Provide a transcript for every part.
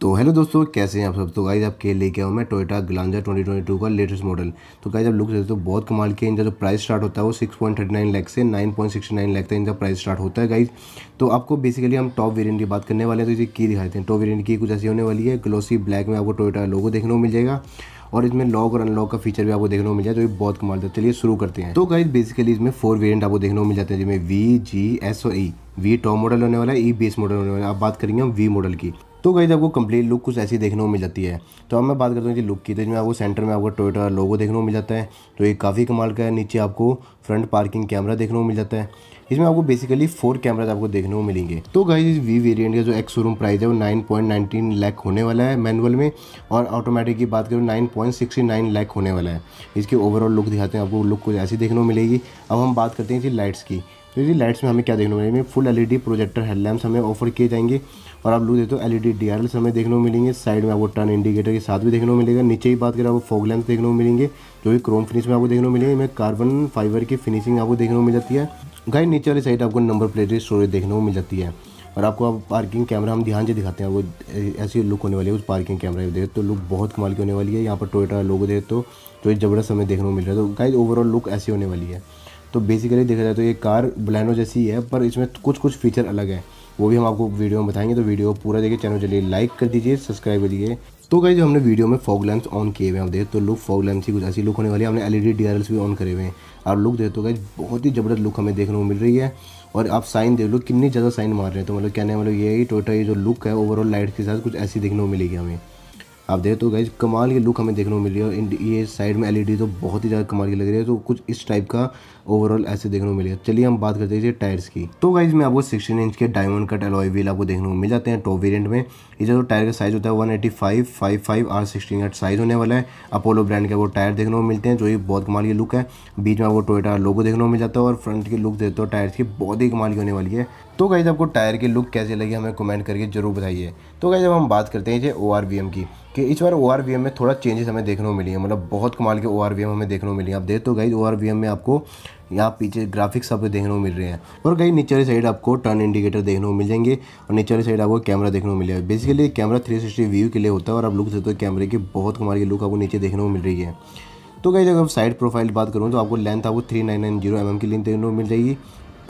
तो हेलो दोस्तों कैसे हैं आप सब तो गाइज तो आप खेल लेके आऊँ मैं टोयोटा ग्लांजा 2022 का लेटेस्ट मॉडल तो गाइज आप लुक सकते तो बहुत कमाल के इनका जो प्राइस स्टार्ट होता है वो 6.39 लाख से 9.69 लाख तक इनका प्राइस स्टार्ट होता है गाइज तो आपको बेसिकली हम टॉप वेरिएंट की बात करने वाले हैं तो इसे की दिखाते हैं टॉप वेरियंट की कुछ ऐसी होने वाली है ग्लोसी ब्लैक में आपको टोयटा लोगो देखने को मिल जाएगा और इसमें लॉक और अनलॉक का फीचर भी आपको देखने को मिल जाए जो ये बहुत कमाल था चलिए शुरू करते हैं तो गाइज बेसिकली इसमें फोर वेरियंट आपको देखने को मिल जाते हैं जिसमें V G S O E V top model होने वाला है ई बेस मॉडल होने वाला है आप बात करेंगे हम वी मॉडल की तो गई आपको कंप्लीट लुक कुछ ऐसी देखने को मिल जाती है तो अब मैं बात करता हूँ कि लुक की तो इसमें आपको सेंटर में आपको टोयोटा लोगो देखने को मिल जाता है तो ये काफ़ी कमाल का है नीचे आपको फ्रंट पार्किंग कैमरा देखने को मिल जाता है इसमें आपको बेसिकली फोर कैमराज आपको देखने को मिलेंगे तो गाई इस वी वेरियंट का जो एक्स शोरूम प्राइस है वो नाइन पॉइंट नाइनटीन लैक होने वाला है मैनुअल में और ऑटोमेटिक की बात करें nine point sixty nine lakh होने वाला है इसके ओवरऑल लुक दिखाते हैं आपको लुक कुछ ऐसी देखने को मिलेगी अब हम बात करते हैं इसी लाइट्स की तो इसी लाइट्स में हमें क्या देखने को मिलेगी फुल डी प्रोजेक्टर हेडलैम्प्स हमें ऑफर किए जाएंगे और आप लोग डी डी आर एल हमें देखने को मिलेंगे साइड में आपको टर्न इंडिकेटर के साथ भी देखने को मिलेगा नीचे ही बात करें आपको फोक लेंथ देखने को मिलेंगे जो भी क्रोम फिनिश में आपको देखने को मिलेंगे इनमें कार्बन फाइबर की फिनिशिंग आपको देखने को मिल जाती है गाय नीचे वाली साइड आपको नंबर प्लेट की स्टोरेज देखने को मिल जाती है और आपको अब पार्किंग कैमरा हम ध्यान से दिखाते हैं वो ऐसी लुक होने वाली है उस पार्किंग कैमरा में देखते तो लुक बहुत कमाल की होने वाली है यहाँ पर टोयोटा लोग देखते तो जो ज़बरदस्त हमें देखने को मिल रहा है तो गाइज ओवरऑल लुक ऐसी होने वाली है तो बेसिकली देखा जाए तो ये कार ब्लैनो जैसी है पर इसमें कुछ कुछ फीचर अलग है वो भी हम आपको वीडियो में बताएंगे तो वीडियो पूरा देखिए चैनल चलिए लाइक कर दीजिए सब्सक्राइब कर दीजिए तो कहीं जो हमने वीडियो में फॉग लैंप्स ऑन किए हुए हैं देख तो लुक फॉग लैंप्स ही कुछ ऐसी लुक होने वाली है हमने एलईडी डीआरएल्स भी ऑन करे हुए हैं और लुक देख तो बहुत ही ज़बरदस्त लुक हमें देखने को मिल रही है और आप साइन देख लो कितनी ज़्यादा साइन मार रहे हैं तो मतलब कहने मतलब ये टोटल टोटा ये जो लुक है ओवरऑल लाइट के साथ कुछ ऐसी देखने को मिलेगी हमें आप देख तो गई कमाल की लुक हमें देखने को मिल रही है और ये साइड में एलईडी तो बहुत ही ज़्यादा कमाल की लग रही है तो कुछ इस टाइप का ओवरऑल ऐसे देखने को मिलेगा चलिए हम बात करते हैं टायर्स की तो गाइज में आपको सिक्सटीन इंच के डायमंड कट अलॉय व्हील आपको देखने को मिल जाते हैं टॉप वेरियंट में ये जो टायर का साइज होता है one eighty five five five R sixteen eight size होने वाला है अपोलो ब्रांड के वो टायर देखने को मिलते हैं जो ही बहुत कमाल की लुक है बीच में आपको टोयटा लोगो देखने को मिल जाता है और फ्रंट की लुक देते हो टायर्स की बहुत ही कमाल की होने वाली है तो गाइज आपको टायर की लुक कैसे लगी हमें कमेंट करके जरूर बताइए तो गाइज अब हम बात करते हैं ओ आर वी एम की कि इस बार ओ आर वी एम में थोड़ा चेंजेस हमें देखने को मिली है मतलब बहुत कमाल के ओ आर वी एम हमें देखने को मिली है आप देख तो guys O R V M में आपको यहाँ पीछे ग्राफिक्स आपको देखने को मिल रहे हैं और कहीं नीचे वाली साइड आपको टर्न इंडिकेटर देखने को मिल जाएंगे और नीचे वाली साइड आपको कैमरा देखने को मिलेगा बेसिकली कैमरा 360 व्यू के लिए होता है और आप लुक देते हो कैमरे की बहुत हमारी लुक आपको नीचे देखने को मिल रही है तो कहीं जब साइड प्रोफाइल बात करूँ तो आपको लेंथ आपको three nine nine zero M M की लेंथ देखने को मिल जाएगी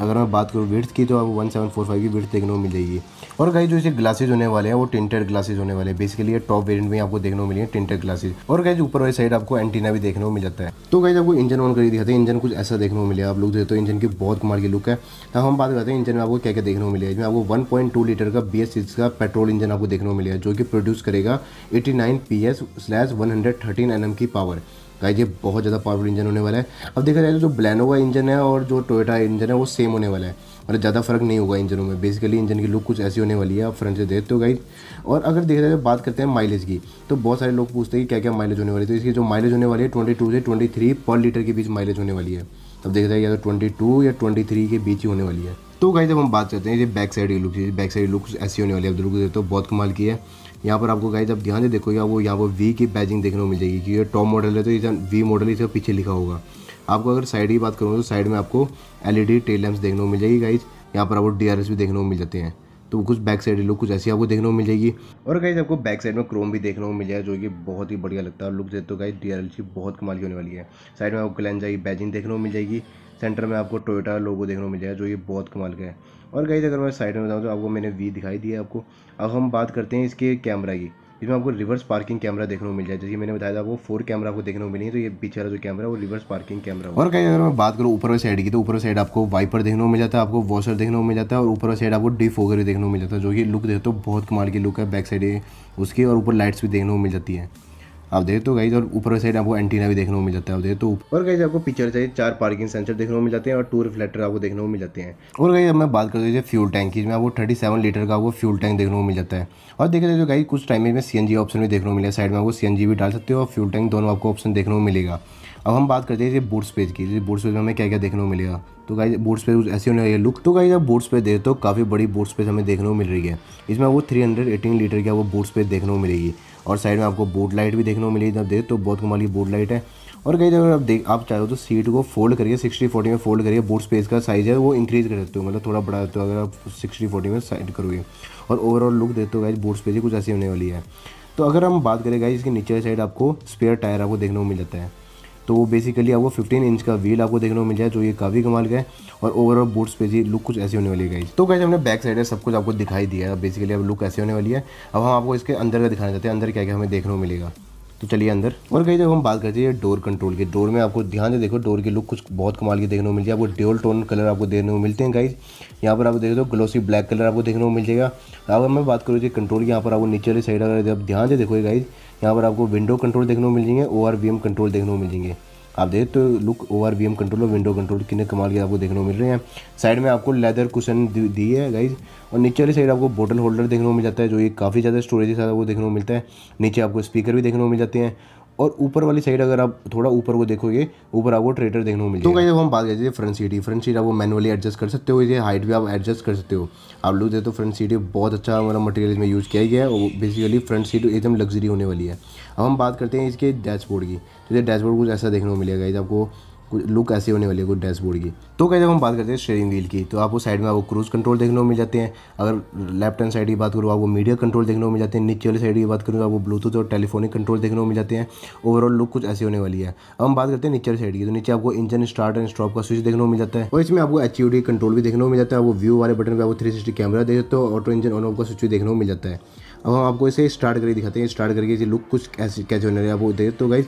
अगर मैं बात करूँ विर्थ की तो आपको वन सेवन फोर फाइव की विर्थ देखने को मिलेगी और गाइज जो इसे ग्लासेज होने वाले हैं वो टिंटेड ग्लासेज होने वाले हैं बेसिकली ये टॉप वेरियंट में आपको देखने को मिलेंगे टिंटेड ग्लासेज और गाइज ऊपर वाली साइड आपको एंटीना भी देखने को मिल जाता है तो गाइज आपको इंजन ऑन करके दिखाते हैं इंजन कुछ ऐसा देखने को मिले आप लुक देखते तो इंजन की बहुत कमाल की लुक है तो हम बात करते हैं इंजन में आपको क्या क्या देखने को मिलेगा इसमें आपको वन पॉइंट टू लीटर का बी एस सिक्स का पेट्रोल इंजन आपको देखने को मिलेगा जो कि प्रोड्यूस करेगा eighty nine P S slash one hundred thirteen N M की पावर गाइज ये बहुत ज़्यादा पावरफुल इंजन होने वाला है अब देखा जाए तो जो ब्लैनो का इंजन है और जो टोयोटा इंजन है वो सेम होने वाला है मतलब ज़्यादा फर्क नहीं होगा इंजनों में बेसिकली इंजन की लुक कुछ ऐसी होने वाली है आप फ्रंट से देखते हो गाइज और अगर देखा जाए तो बात करते हैं माइलेज की तो बहुत सारे लोग पूछते हैं कि क्या क्या माइलेज होने वाली है तो इसकी जो माइलेज होने वाली है ट्वेंटी टू से ट्वेंटी थ्री पर लीटर के बीच माइलेज होने वाली है अब देखा जाए या तो ट्वेंटी टू या ट्वेंटी थ्री के बीच ही होने वाली है तो गाइज जब हम बात करते हैं ये बैक साइड की लुक बैक साइड लुक ऐसी होने वाली है अब देखते तो बहुत कमाल की है यहाँ पर आपको गाइज आप ध्यान से देखो यहाँ वो यहाँ पर वी की बैजिंग देखने को मिल जाएगी क्योंकि टॉप मॉडल है तो इधर वी मॉडल इसे पीछे लिखा होगा आपको अगर साइड की बात करूँ तो साइड में आपको L E D tail lamp देखने को मिल जाएगी गाइज यहाँ पर आपको डी आर एस भी देखने को मिल जाते हैं तो कुछ बैक साइड लुक कुछ ऐसी आपको देखने को मिल जाएगी और गाइज आपको बैक साइड में क्रोम भी देखने को मिल जाएगा जो कि बहुत ही बढ़िया लगता है लुक तो गाइज डी आर एल की बहुत कमाल की होने वाली है साइड में आपको गलेंजा की बैजिंग देखने को मिल जाएगी सेंटर में आपको टोयोटा लोगो देखने को मिल जाएगा जो ये बहुत कमाल का है और गई अगर मैं साइड में बताऊँ तो आपको मैंने वी दिखाई दी है आपको अब हम बात करते हैं इसके कैमरा की इसमें आपको रिवर्स पार्किंग कैमरा देखने को मिल जाए जैसे मैंने बताया था वो फोर कैमरा आपको देखने को मिली है तो ये पीछे वाला जो कैमरा है वो रिवर्स पार्किंग कैमरा और कहीं अगर मैं बात करूँ ऊपर वाली साइड की तो ऊपर साइड आपको वाइपर देखने को मिल जाता है आपको वॉशर देखने को मिल जाता है और ऊपर साइड आपको डी फोगर भी देखने को मिल जाता है जो कि लुक देखते हो तो बहुत कमाल की लुक है बैक साइड उसकी और ऊपर लाइट्स भी देखने को मिल जाती है आप देख तो गई और ऊपर साइड आपको एंटीना भी देखने को मिल जाता है आप देख तो ऊपर गई आपको पिक्चर साइड चार पार्किंग सेंसर देखने को मिल जाते हैं और टू रिफ्लेक्टर आपको देखने को मिल जाते हैं और गई अब मैं बात करते हैं फ्यूल टैंक की आपको थर्टी सेवन लीटर का आपको फ्यूल टैंक देखने को मिल जाता है और देखे जाए तो गई कुछ टाइम में सी ऑप्शन भी देखने को मिला साइड में आपको सी भी डाल सकते हो और फ्यूल टैंक दोनों आपको ऑप्शन देखने को मिलेगा अब हम बात करते हैं बोर्ड स्पेज की जैसे बोर्ड स्पेज में हमें क्या क्या देखने को मिलेगा तो गाइज बोर्ड स्पेज ऐसी होने वाली लुक तो गाइज आप बोर्ड स्पेज देखते हो काफ़ी बड़ी बोर्ड स्पेज हमें देखने को मिल रही है इसमें वो 318 लीटर की वो बोर्ड स्पेज देखने को मिलेगी और साइड में आपको बोर्ड लाइट भी देखने को मिली जब देख तो बहुत कमाल की बोर्ड लाइट है और कहीं जगह आप देख आप चाहो तो सीट को फोल्ड करिए सिक्सटी फोर्टी में फोल्ड करिए बोट स्पेस का साइज़ है वो इंक्रीज़ कर सकते हो मतलब थोड़ा बड़ा देते हो अगर आप सिक्सटी फोर्टी में साइड करोगे और ओवरऑल लुक देते हो गाइज बोट स्पेस कुछ ऐसी होने वाली है तो अगर हम बात करें गाइज इसके नीचे साइड आपको स्पेयर टायर आपको देखने को मिल जाता है तो वो बेसिकली आपको 15 इंच का व्हील आपको देखने को मिल जाए जो ये काफ़ी कमाल का है और ओवरऑल बूट्स पे जी लुक कुछ ऐसी होने वाली है तो कैसे हमने बैक साइड है सब कुछ आपको दिखाई दिया है बेसिकली अब लुक ऐसी होने वाली है अब हम आपको इसके अंदर का दिखाना चाहते हैं अंदर क्या क्या हमें देखने को मिलेगा तो चलिए अंदर और कहीं जब तो हम बात करते हैं डोर कंट्रोल की डोर में आपको ध्यान से देखो डोर के लुक कुछ बहुत कमाल के देखने को मिलती है आपको ड्योल टोन कलर आपको देखने को मिलते हैं गाइज यहाँ पर आप देख दो ग्लोसी ब्लैक कलर आपको देखने को मिल जाएगा अगर मैं बात करूँ जी कंट्रोल यहाँ पर आपको नीचे वाली साइड अगर आप ध्यान से देखो गाइज यहाँ पर आपको विंडो कंट्रोल देखने को मिल जाएंगे O R V M control देखने को मिल जाएंगे आप देखें तो लुक ओवर वी कंट्रोल और विंडो कंट्रोल कितने कमाल के आपको देखने को मिल रहे हैं साइड में आपको लेदर कुशन दी है गाइज और नीचे वाली साइड आपको बोटल होल्डर देखने को मिल जाता है जो ये काफ़ी ज़्यादा स्टोरेज के साथ आपको देखने को मिलता है नीचे आपको स्पीकर भी देखने को मिल जाते हैं और ऊपर वाली साइड अगर आप थोड़ा ऊपर को देखोगे ऊपर आपको ट्रेटर देखने को मिलेगा तो कहीं हम बात करते हैं फ्रंट सीट की फ्रंट सीट आप मैनुअली एडजस्ट कर सकते हो ये हाइट भी आप एडजस्ट कर सकते हो आप लोग देखते हो फ्रंट सीट बहुत अच्छा हमारा मतलब मटेरियल इसमें यूज़ किया गया है और बेसिकली फ्रंट सीट एकदम लग्जरी होने वाली है अब हम बात करते हैं इसके डैशबोर्ड की तो ये डैशबोर्ड कुछ ऐसा देखने को मिलेगा आपको लुक ऐसी होने वाली है कुछ डैशबोर्ड की तो कहीं जब हम बात करते हैं स्टेयरिंग व्हील की तो आपको साइड में आपको क्रूज कंट्रोल देखने को मिल जाते हैं अगर लेफ्ट हैंड साइड की बात करूँ आपको मीडिया कंट्रोल देखने को मिल जाते हैं नीचे वाली साइड की बात करूँ तो आपको ब्लूटूथ और टेलीफोनिक कंट्रोल देखने को मिल जाते हैं ओवरऑल लुक कुछ ऐसी होने वाली है अब हम बात करते हैं नीचे वाली साइड की तो नीचे आपको इंजन स्टार्ट एंड स्टॉप का स्विच देखने को मिल जाता है और इसमें आपको एच कंट्रोल भी देखने को मिल जाता है आपको व्यू वाले बटन पर आपको थ्री कैमरा देख सकते हो ऑटो इंजन ऑन ऑफ का स्विच भी देखने को मिल जाता है अब हम आपको इसे स्टार्ट करके दिखाते हैं स्टार्ट करके इसे लुक कुछ कैसे कैसे होने वाले आपको देख तो गाइज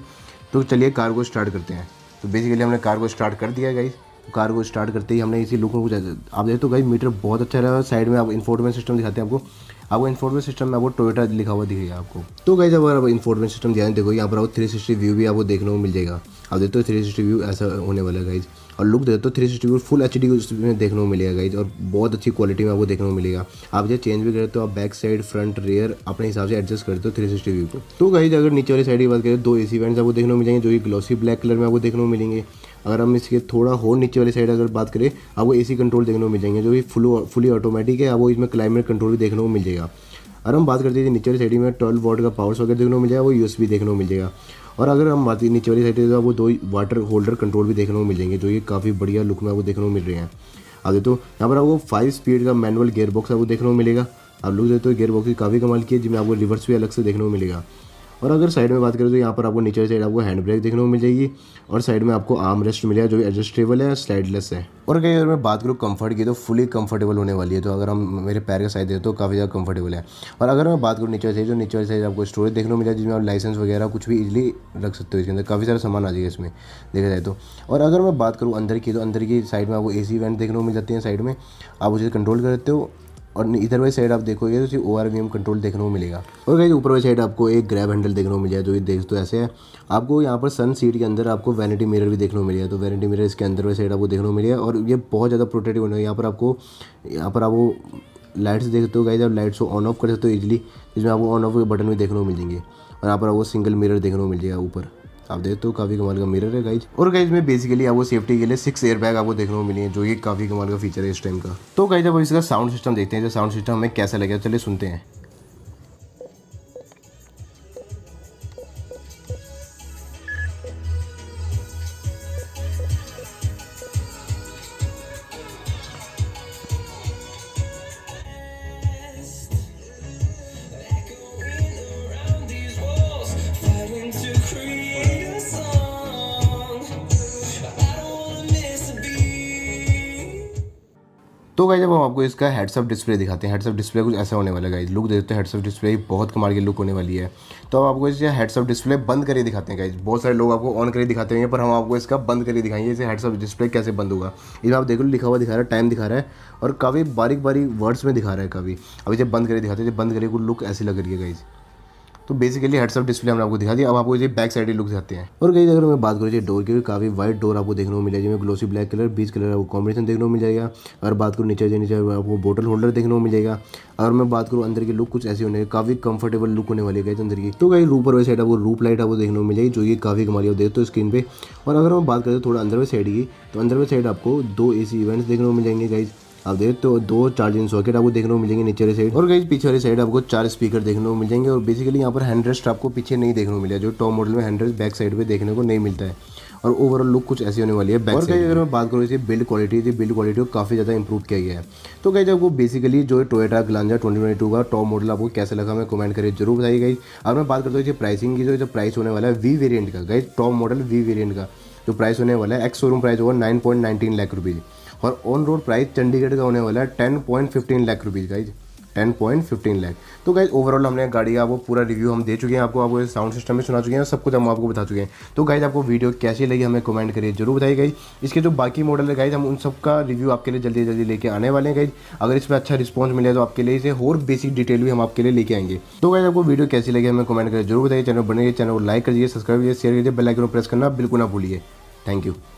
तो चलिए कार को स्टार्ट करते हैं तो बेसिकली हमने कार को स्टार्ट कर दिया गाइज़ कार को स्टार्ट करते ही हमने इसी लुक में कुछ आप देखते तो गाइस मीटर बहुत अच्छा रहेगा साइड में आप इन्फोर्टमेंट सिस्टम दिखाते हैं आपको आपको इन्फोर्टमेंट सिस्टम में आपको टोयोटा लिखा हुआ दिखेगा आपको तो गाइज अगर आप इन्फोर्टमेंट सिस्टम ध्यान देखो यहाँ पर आपको थ्री सिक्सटी व्यू भी आपको देखने को मिल जाएगा आप देखते हो थ्री सिक्सटी व्यू ऐसा होने वाला है गाइज और लुक देखते हो three sixty view full H D में देखने को मिलेगा गाइज और बहुत अच्छी क्वालिटी में आपको देखने को मिलेगा आप जब चेंज भी करें हो तो आप बैक साइड फ्रंट रेयर अपने हिसाब से एडजस्ट करते हो थ्री सिक्सटी व्यू को तो गाइज अगर नीचे वाली साइड की बात करें तो दो ए सी वैंड आपको देखने को मिलेंगे जो कि ग्लॉसी ब्लैक कलर में आपको देखने को मिलेंगे अगर हम इसके थोड़ा हो नीचे वाली साइड अगर बात करें आपको ए कंट्रोल देखने को मिल जाएंगे जो कि फुल फुली ऑटोमेटिक है आपको इसमें क्लाइमेट कंट्रोल भी देखने को मिल जाएगा अगर हम बात करते हैं नीचे वाली साइड में ट्वेल्व वोट का पावर सॉकेट देखने को मिल जाएगा वो यूएस भी देखने को मिल जाएगा और अगर हम बात नीचे वाली साइड तो आपको दो वाटर होल्डर कंट्रोल भी देखने को मिल जाएंगे जो कि काफ़ी बढ़िया लुक में आपको देखने को मिल रहे हैं आगे तो यहाँ पर आपको फाइव स्पीड का मैनुअल गेयर बॉक्स आपको देखने को मिलेगा आप लोग देखते हो गेयर बॉक्स की काफ़ी कमाल की है जिसमें आपको रिवर्स भी अलग से देखने को मिलेगा और अगर साइड में बात करें तो यहाँ पर आपको नीचे साइड आपको हैंड ब्रेक देखने को मिल जाएगी और साइड में आपको आर्म रेस्ट मिलेगा जो एडजस्टेबल है स्लाइडलेस है और कहीं अगर मैं बात करूँ कम्फर्ट की तो फुली कंफर्टेबल होने वाली है तो अगर हम मेरे पैर का साइड देते तो काफ़ी ज़्यादा कंफर्टेबल है और अगर मैं बात करूँ नीचे साइड तो नीचे साइड आपको स्टोरेज देखने को मिला जिसमें आप लाइसेंस वगैरह कुछ भी इजिली रख सकते हो इसके अंदर काफ़ी सारा सामान आ जाएगा इसमें देखा जाए तो और अगर मैं बात करूँ अंदर की तो अंदर की साइड में आपको ए सी वेंट देखने को मिल जाती है साइड में आप उसे कंट्रोल करते हो और इधर वाली साइड आप देखोगे तो सिर्फ O R V M control देखने को मिलेगा और कहीं ऊपर वाली साइड आपको एक ग्रैब हैंडल देखने को मिल जाए जो ये देख तो ऐसे है आपको यहाँ पर सन सीट के अंदर आपको वैनिटी मिरर भी देखने को मिलेगा तो वैनिटी मिरर इसके अंदर वाली साइड आपको देखने को मिलेगा और ये बहुत ज़्यादा प्रोटेक्टिव होने यहाँ पर आपको यहाँ पर आपको लाइट्स देख सकते हो गाइज आप लाइट्स को ऑन ऑफ कर सकते हो इजिली इसमें आपको ऑन ऑफ के बटन भी देखने को मिल जाएंगे और यहाँ पर आपको सिंगल मिरर देखने को मिल जाएगा ऊपर आप देखते हो काफ़ी कमाल का मिरर है गाइज और गाइज में बेसिकली आपको सेफ्टी के लिए सिक्स एयर बैग आपको देखने को मिली है जो ये काफ़ी कमाल का फीचर है इस टाइम का तो गाइज आप इसका साउंड सिस्टम देखते हैं जो साउंड सिस्टम हमें कैसा लगेगा चले सुनते हैं तो गाइज अब हम आपको इसका हेडसअप डिस्प्ले दिखाते हैं हेडसअप डिस्प्ले कुछ ऐसा होने वाला है गाइज लुक देखते हैं हेडसअप डिस्प्ले बहुत कमाल की लुक होने वाली है तो अब आपको इसे हेडसअप डिस्प्ले बंद करके दिखाते हैं गाइज बहुत सारे लोग आपको ऑन करके दिखाते हैं पर हम आपको इसका बंद करके दिखाएंगे इसे हेडसअप डिस्प्ले कैसे बंद होगा इसमें आप देखो लिखा हुआ दिखा रहा है टाइम दिखा रहा है और काफ़ी बारीक बारीक वर्ड्स में दिखा रहा है काफ़ी अभी जब बंद करके दिखाते हैं बंद करिए कुछ लुक ऐसी लग रही है गाइज़ तो बेसिकली हेडसअप डिस्प्ले हमने आपको दिखा दिया अब आपको ये बैक साइड लुक दिखाते हैं और कहीं अगर मैं बात करूँ डोर की काफ़ी वाइट डोर आपको देखने को मिलेगा जिसमें glossy black colour beige colour आपको कॉम्बिनेशन देखने को मिल जाएगा अगर बात करूँ नीचे नीचे आपको बोटल होल्डर देखने को मिलेगा अगर मैं बात करूँ अंदर की लुक कुछ ऐसी होने काफ़ी कंफर्टेबल लुक होने वाली है अंदर की तो कहीं रूपर वाली साइड आपको रूप लाइट आपको देखने को मिल जाएगी जो कि काफ़ी कमाली आप देखते हो स्क्रीन तो पर और अगर मैं बात करें तो थोड़ा अंदर वाली साइड की तो अंदर वाली साइड आपको दो ए इवेंट्स देखने को मिल जाएंगे गाइज आप देख तो दो चार्जिंग सॉकेट आपको देखने को मिलेंगे नीचे वाली साइड और गई पीछे वाली साइड आपको चार स्पीकर देखने को मिल जाएंगे और बेसिकली यहाँ पर हैंडरेस्ट आपको पीछे नहीं देखने को मिला जो टॉप मॉडल में हैंडरेस्ट बैक साइड पर देखने को नहीं मिलता है और ओवरऑल लुक कुछ ऐसी होने वाली है बैक और कहीं अगर मैं बात करूँ इसकी बिल्ड क्वालिटी थी बिल्ड क्वालिटी को काफ़ी ज़्यादा इंप्रूव किया गया है तो कहीं आपको बेसिकली जो Toyota Glanza twenty twenty two का टॉप मॉडल आपको कैसे लगा मैं कमेंट करिए जरूर बताइए गई अब मैं बात करता हूँ इसकी प्राइसिंग की जो जो प्राइस होने वाला है वी वेरियंट का गई टॉप मॉडल वी वेरियंट का जो प्राइस होने वाला है एक्स शोरूम प्राइस होगा nine point nineteen lakh rupees और ऑन रोड प्राइस चंडीगढ़ का होने वाला है ten point fifteen lakh rupees guys ten point fifteen lakh तो गाइज ओवरऑल हमने गाड़ी का वो पूरा रिव्यू हम दे चुके हैं आपको आपको साउंड सिस्टम में सुना चुके हैं सब कुछ हम आपको बता चुके हैं तो गाइज आपको वीडियो कैसी लगी हमें कमेंट करिए जरूर बताइए गाइज इसके जो बाकी मॉडल है गाइज हम उन सबका रिव्यू आपके लिए जल्दी जल्दी लेके आने वाले हैं गाइज अगर इसमें अच्छा रिस्पॉन्स मिले तो आपके लिए इसे और बेसिक डिटेल भी हम आपके लिए लेके आएंगे तो गाइज आपको वीडियो कैसी लगी हमें कमेंट करिए जरूर बताइए चैनल बने चैनल को लाइक करिए सब्सक्राइब करिए शेयर करिए बेलाइकन प्रेस करना बिल्कुल ना भूलिए थैंक यू